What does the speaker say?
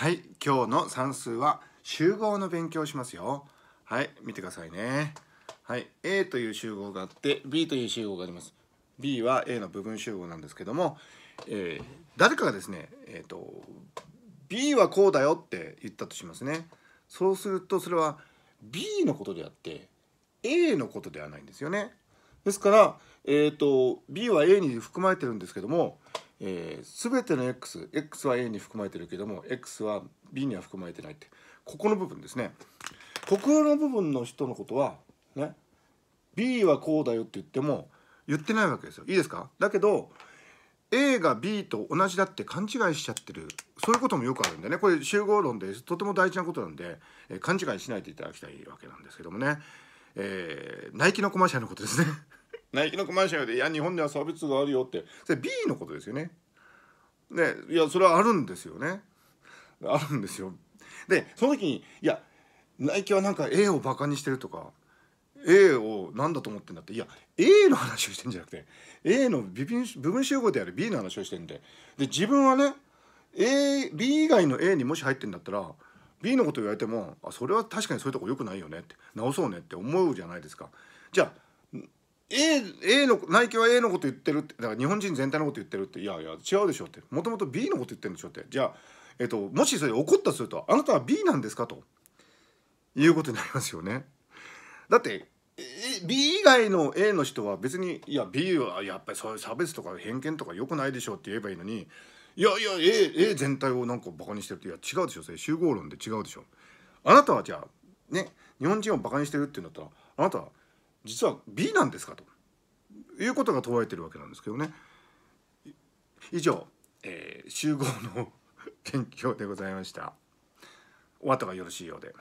はい今日の算数は集合の勉強しますよはい見てくださいねはい A という集合があって B という集合があります B は A の部分集合なんですけども、えー、誰かがですねえっ、ー、と B はこうだよって言ったとしますねそうするとそれは B のことであって A のことではないんですよねですから、えーと B は A に含まれてるんですけどもえー、全ての x x は a に含まれてるけども x は b には含まれてないってここの部分ですねここの部分の人のことはね b はこうだよって言っても言ってないわけですよいいですかだけど A が B と同じだって勘違いしちゃってるそういうこともよくあるんでねこれ集合論でとても大事なことなんで、えー、勘違いしないでいただきたいわけなんですけどもね、えー、ナイキのコマーシャルのことですねナイキのコマーシャルで「いや日本では差別があるよ」ってそれ B のことですよね。でいやそれはあるんですよね。あるんですよ。でその時にいやナイキはなんか A をバカにしてるとか A を何だと思ってんだっていや A の話をしてんじゃなくて A の部分集合である B の話をしてんでで自分はね A B 以外の A にもし入ってんだったら B のこと言われてもあそれは確かにそういうとこよくないよねって直そうねって思うじゃないですか。じゃあ A, A のナイキは A のこと言ってるってだから日本人全体のこと言ってるっていやいや違うでしょってもともと B のこと言ってるんでしょってじゃあ、えっと、もしそれ怒ったとするとあなたは B なんですかということになりますよね。だって B 以外の A の人は別にいや B はやっぱりそういう差別とか偏見とか良くないでしょって言えばいいのにいやいや A, A 全体をなんかバカにしてるっていや違うでしょそれ集合論で違うでしょ。あなたはじゃあね日本人をバカにしてるって言うんだったらあなたは実は B なんですかということが問われてるわけなんですけどね。以上、えー、集合の 研究でございました。お後がよろしいようで。